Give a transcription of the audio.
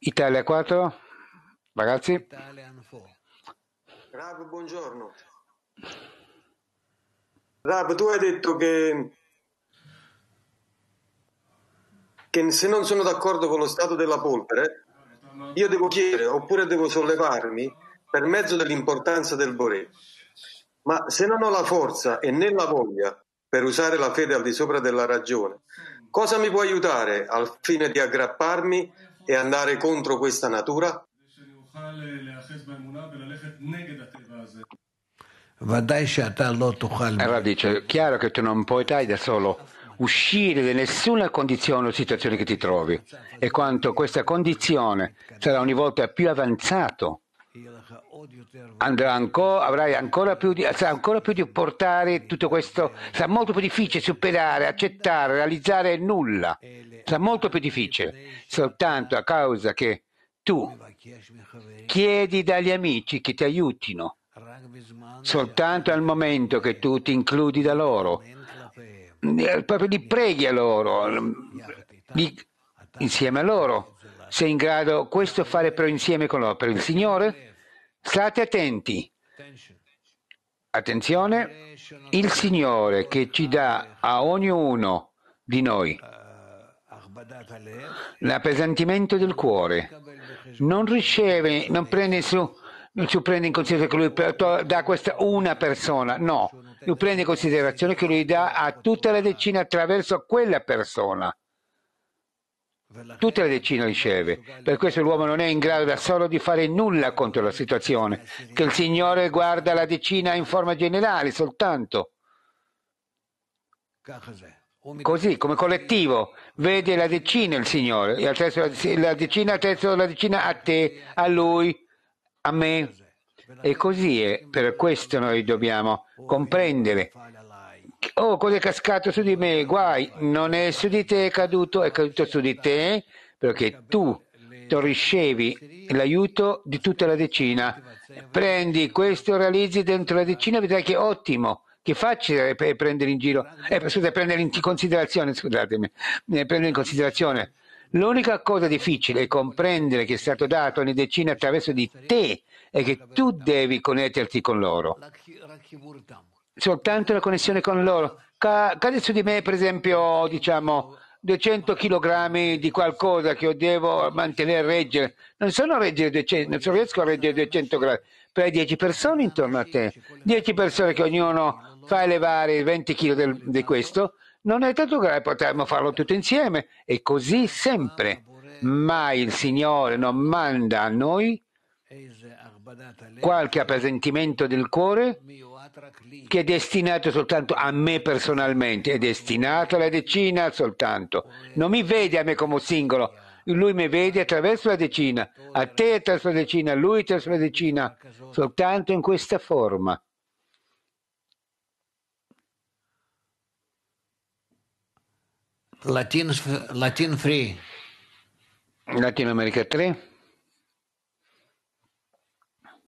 Italia 4, ragazzi. Rab, buongiorno. Rab, tu hai detto che, che se non sono d'accordo con lo stato della polvere, io devo chiedere oppure devo sollevarmi per mezzo dell'importanza del Boré. Ma se non ho la forza e né la voglia per usare la fede al di sopra della ragione, Cosa mi può aiutare al fine di aggrapparmi e andare contro questa natura? Allora dice, è chiaro che tu non puoi potrai da solo uscire da nessuna condizione o situazione che ti trovi e quanto questa condizione sarà ogni volta più avanzato ancora, avrai ancora più, di, ancora più di portare tutto questo, sarà molto più difficile superare, accettare, realizzare nulla, sarà molto più difficile, soltanto a causa che tu chiedi dagli amici che ti aiutino, soltanto al momento che tu ti includi da loro, mm, eh, proprio li preghi a loro, mm, li, insieme a loro. Sei in grado questo fare però insieme con loro, per il Signore? State attenti. Attenzione, il Signore che ci dà a ognuno di noi l'appesantimento del cuore non riceve, non prende su, non si prende in considerazione che lui dà a questa una persona, no, lo prende in considerazione che lui dà a tutta la decina attraverso quella persona. Tutte le decine riceve. Per questo l'uomo non è in grado da solo di fare nulla contro la situazione, che il Signore guarda la decina in forma generale soltanto. Così, come collettivo, vede la decina il Signore, e al la decina, al terzo la decina a te, a lui, a me. E così è, per questo noi dobbiamo comprendere Oh, quello è cascato su di me, guai, non è su di te è caduto, è caduto su di te perché tu ricevi l'aiuto di tutta la decina. Prendi questo, realizzi dentro la decina, vedrai che è ottimo, che facile prendere in giro, eh, scusate, prendere in considerazione, scusatemi, eh, prendere in considerazione. L'unica cosa difficile è comprendere che è stato dato ogni decina attraverso di te e che tu devi connetterti con loro soltanto la connessione con loro. Ca- cade su di me, per esempio, diciamo 200 kg di qualcosa che io devo mantenere reggere. Non sono reggere 200, non riesco a reggere 200 grammi. però hai 10 persone intorno a te, 10 persone che ognuno fa elevare 20 kg di questo. Non è tanto grave, potremmo farlo tutto insieme e così sempre. Ma il Signore non manda a noi qualche appesantimento del cuore che è destinato soltanto a me personalmente, è destinato alla decina soltanto. Non mi vede a me come singolo, lui mi vede attraverso la decina, a te attraverso la decina, a lui attraverso la decina, soltanto in questa forma. Latin, Latin Free. Latin America 3.